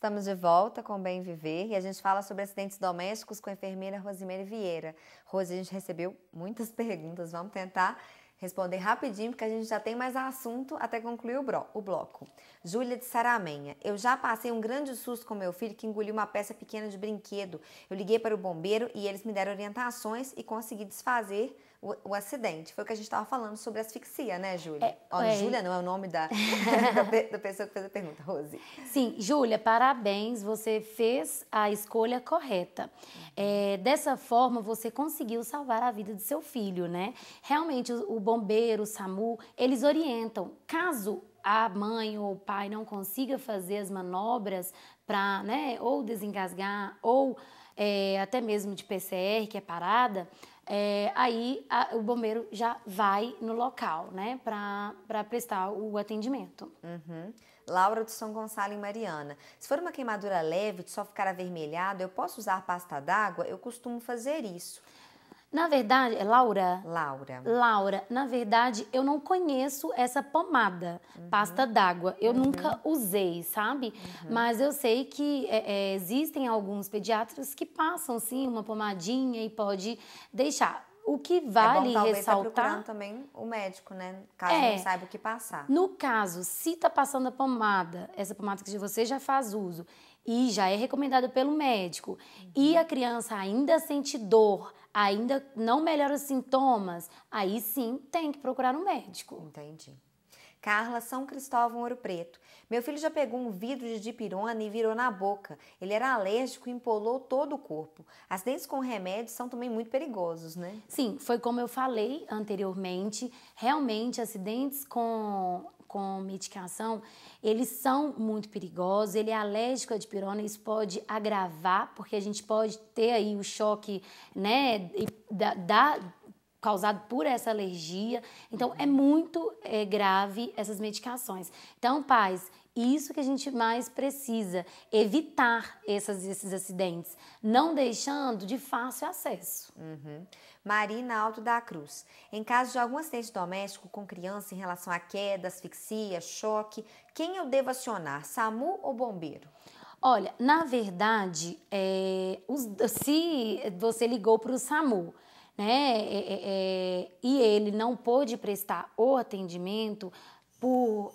Estamos de volta com o Bem Viver e a gente fala sobre acidentes domésticos com a enfermeira Rosimeire Vieira. Rose, a gente recebeu muitas perguntas, vamos tentar responder rapidinho, porque a gente já tem mais assunto até concluir o, bro, o bloco. Júlia de Saramenha. Eu já passei um grande susto com meu filho que engoliu uma peça pequena de brinquedo. Eu liguei para o bombeiro e eles me deram orientações e consegui desfazer o, o acidente. Foi o que a gente estava falando sobre asfixia, né, Júlia? É, oh, Júlia não é o nome da, da, da pessoa que fez a pergunta, Rose. Sim, Júlia, parabéns. Você fez a escolha correta. Uhum. É, dessa forma, você conseguiu salvar a vida de seu filho, né? Realmente, o, o bombeiro, SAMU, eles orientam. Caso a mãe ou o pai não consiga fazer as manobras para, né, ou desengasgar, ou é, até mesmo de PCR, que é parada, é, aí a, o bombeiro já vai no local, né, para prestar o atendimento. Uhum. Laura de São Gonçalo e Mariana. Se for uma queimadura leve, de só ficar avermelhado, eu posso usar pasta d'água? Eu costumo fazer isso. Na verdade, é Laura? Laura. Laura, na verdade, eu não conheço essa pomada, uhum. pasta d'água. Eu uhum. nunca usei, sabe? Uhum. Mas eu sei que é, é, existem alguns pediatras que passam, sim, uma pomadinha e pode deixar. O que vale é bom, tá ressaltar. Tá também o médico, né? Caso é, não saiba o que passar. No caso, se tá passando a pomada, essa pomada que você já faz uso e já é recomendada pelo médico, e uhum. a criança ainda sente dor, ainda não melhora os sintomas, aí sim tem que procurar um médico. Entendi. Carla São Cristóvão Ouro Preto. Meu filho já pegou um vidro de dipirona e virou na boca. Ele era alérgico e empolou todo o corpo. Acidentes com remédios são também muito perigosos, né? Sim, foi como eu falei anteriormente. Realmente, acidentes com com medicação, eles são muito perigosos. Ele é alérgico à dipirona, isso pode agravar, porque a gente pode ter aí o choque, né, da, da causado por essa alergia. Então, é muito é, grave essas medicações. Então, pais, isso que a gente mais precisa, evitar essas, esses acidentes, não deixando de fácil acesso. Uhum. Marina Alto da Cruz. Em caso de algum acidente doméstico com criança em relação a queda, asfixia, choque, quem eu devo acionar, SAMU ou bombeiro? Olha, na verdade, é, os, se você ligou para o SAMU, né, é, é, é e ele não pôde prestar o atendimento por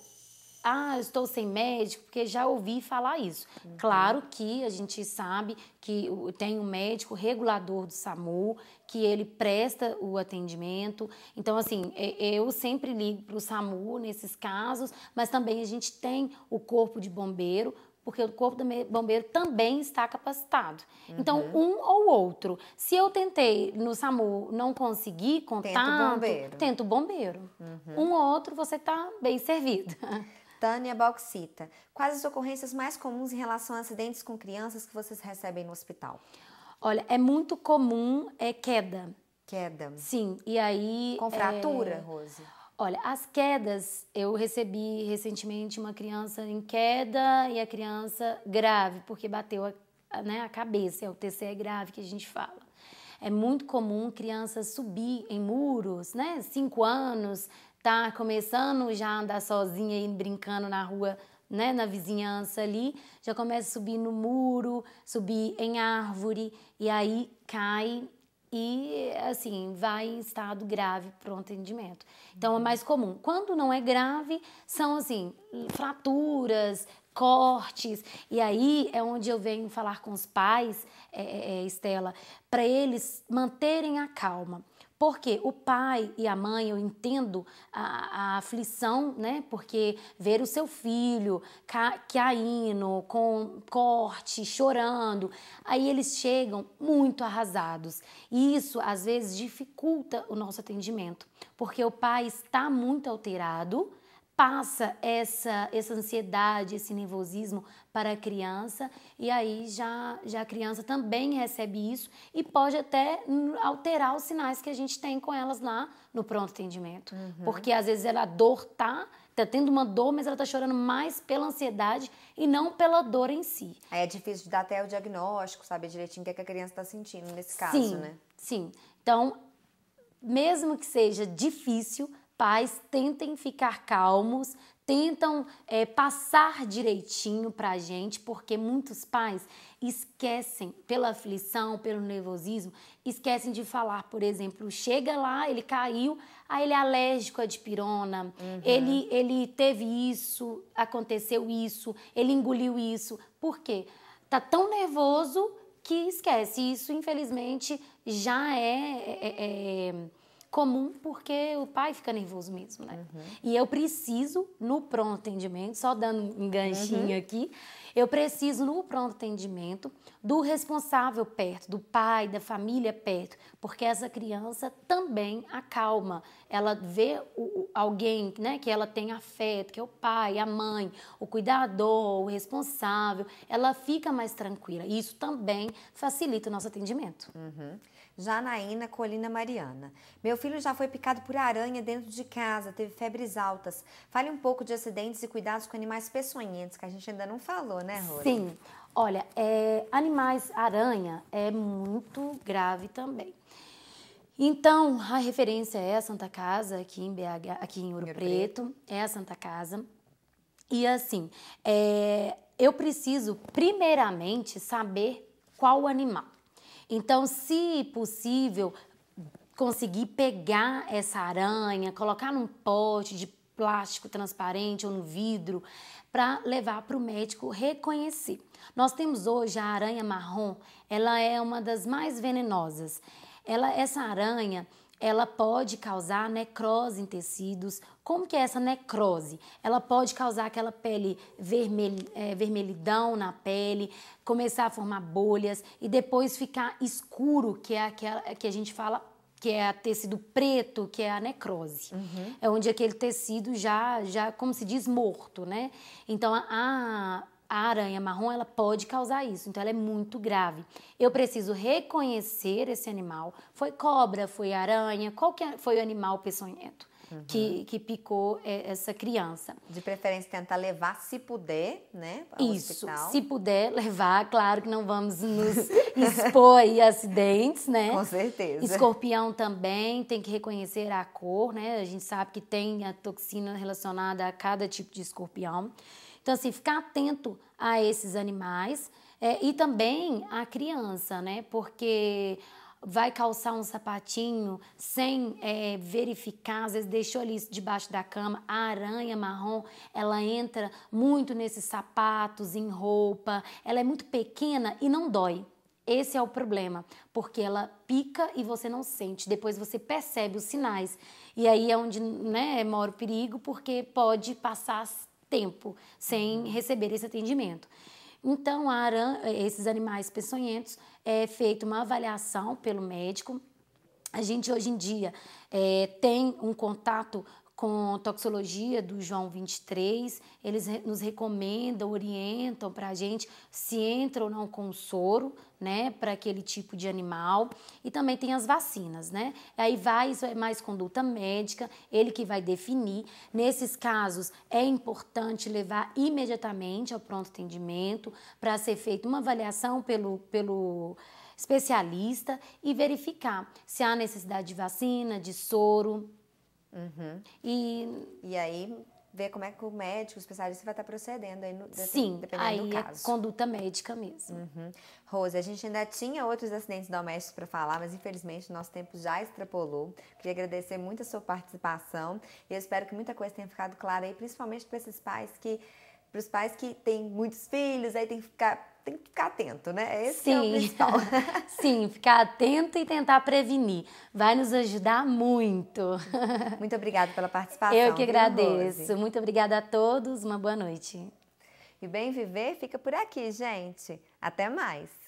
ah, estou sem médico, porque já ouvi falar isso. Uhum. Claro que a gente sabe que tem um médico regulador do SAMU, que ele presta o atendimento. Então, assim, eu sempre ligo para o SAMU nesses casos, mas também a gente tem o corpo de bombeiro, porque o corpo de bombeiro também está capacitado. Então, uhum. Então, um ou outro. Se eu tentei no SAMU, não consegui contato, tento o bombeiro. Tento bombeiro. Uhum. Um ou outro, você está bem servido. a bauxita. Quais as ocorrências mais comuns em relação a acidentes com crianças que vocês recebem no hospital? Olha, é muito comum é queda. Queda. Sim, e aí. Com é, fratura, é... Rose? Olha, as quedas, eu recebi recentemente uma criança em queda e a criança grave, porque bateu a, né, a cabeça, é o TCE é grave que a gente fala. É muito comum crianças subir em muros, né? Cinco anos, tá começando já a andar sozinha e brincando na rua, né, na vizinhança ali, já começa a subir no muro, subir em árvore e aí cai e assim vai em estado grave para o atendimento. Então é mais comum. Quando não é grave, são assim fraturas, cortes. E aí é onde eu venho falar com os pais, é, é, Estela, para eles manterem a calma. Porque o pai e a mãe, eu entendo a, a aflição, né? Porque ver o seu filho ca, caindo, com corte, chorando, aí eles chegam muito arrasados. E isso, às vezes, dificulta o nosso atendimento, porque o pai está muito alterado passa essa, essa ansiedade, esse nervosismo para a criança e aí já, já a criança também recebe isso e pode até alterar os sinais que a gente tem com elas lá no pronto atendimento. Uhum. Porque às vezes ela, a dor tá, tá tendo uma dor, mas ela tá chorando mais pela ansiedade e não pela dor em si. Aí é difícil de dar até o diagnóstico, saber direitinho o que, é que a criança está sentindo nesse caso, sim, né? Sim, Então, mesmo que seja difícil, pais tentem ficar calmos, tentam é, passar direitinho para a gente, porque muitos pais esquecem pela aflição, pelo nervosismo, esquecem de falar, por exemplo, chega lá, ele caiu, aí ele é alérgico à dipirona, uhum. ele, ele teve isso, aconteceu isso, ele engoliu isso. Por quê? Tá tão nervoso que esquece. Isso, infelizmente, já é, é, é comum porque o pai fica nervoso mesmo, né? Uhum. E eu preciso, no pronto atendimento, só dando um ganchinho uhum. aqui, eu preciso, no pronto atendimento, do responsável perto, do pai, da família perto, porque essa criança também acalma. Ela vê o, alguém né, que ela tem afeto, que é o pai, a mãe, o cuidador, o responsável, ela fica mais tranquila. E isso também facilita o nosso atendimento. Uhum. Janaína Colina Mariana. Meu filho já foi picado por aranha dentro de casa, teve febres altas. Fale um pouco de acidentes e cuidados com animais peçonhentos, que a gente ainda não falou, né, Rô? Sim. Olha, é, animais aranha é muito grave também. Então, a referência é a Santa Casa aqui em BH, aqui em Ouro, Ouro Preto, Preto, é a Santa Casa. E assim, é, eu preciso primeiramente saber qual animal. Então, se possível, conseguir pegar essa aranha, colocar num pote de plástico transparente ou no vidro para levar para o médico reconhecer. Nós temos hoje a aranha marrom, ela é uma das mais venenosas. Ela, essa aranha, ela pode causar necrose em tecidos. Como que é essa necrose? Ela pode causar aquela pele é, vermelhidão na pele, começar a formar bolhas e depois ficar escuro, que é aquela que a gente fala que é a tecido preto, que é a necrose. Uhum. É onde aquele tecido já, já, como se diz, morto, né? Então, a, a aranha marrom, ela pode causar isso. Então, ela é muito grave. Eu preciso reconhecer esse animal. Foi cobra, foi aranha, qual que foi o animal peçonhento? uhum. que, que picou é, essa criança. De preferência tentar levar, se puder, né? Isso, hospital. se puder levar, claro que não vamos nos expor a acidentes, né? Com certeza. Escorpião também tem que reconhecer a cor, né? A gente sabe que tem a toxina relacionada a cada tipo de escorpião. Então, assim, ficar atento a esses animais é, e também a criança, né? Porque vai calçar um sapatinho sem é, verificar, às vezes deixou ali debaixo da cama, a aranha marrom, ela entra muito nesses sapatos, em roupa, ela é muito pequena e não dói. Esse é o problema, porque ela pica e você não sente. Depois você percebe os sinais. E aí é onde né, mora o perigo, porque pode passar tempo sem receber esse atendimento. Então, aran, eh, esses animais peçonhentos é feita uma avaliação pelo médico. A gente hoje em dia é, tem um contato com toxologia do João 23, eles nos recomendam, orientam para a gente se entra ou não com soro, né, para aquele tipo de animal. E também tem as vacinas, né? Aí vai, isso é mais conduta médica, ele que vai definir. Nesses casos, é importante levar imediatamente ao pronto atendimento para ser feita uma avaliação pelo. pelo especialista e verificar se há necessidade de vacina, de soro, Uhum. E, e aí ver como é que o médico, o especialista vai estar procedendo aí no, Sim, dependendo aí do é caso. É conduta médica mesmo. Uhum. Rose, a gente ainda tinha outros acidentes domésticos para falar, mas infelizmente nosso tempo já extrapolou. Queria agradecer muito a sua participação e eu espero que muita coisa tenha ficado clara aí, principalmente para esses pais que para os pais que têm muitos filhos, aí tem que ficar tem que ficar atento, né? Esse Sim. é o principal. Sim, ficar atento e tentar prevenir. Vai nos ajudar muito. Muito obrigada pela participação. Eu que agradeço. Rose. Muito obrigada a todos. Uma boa noite. E Bem Viver fica por aqui, gente. Até mais!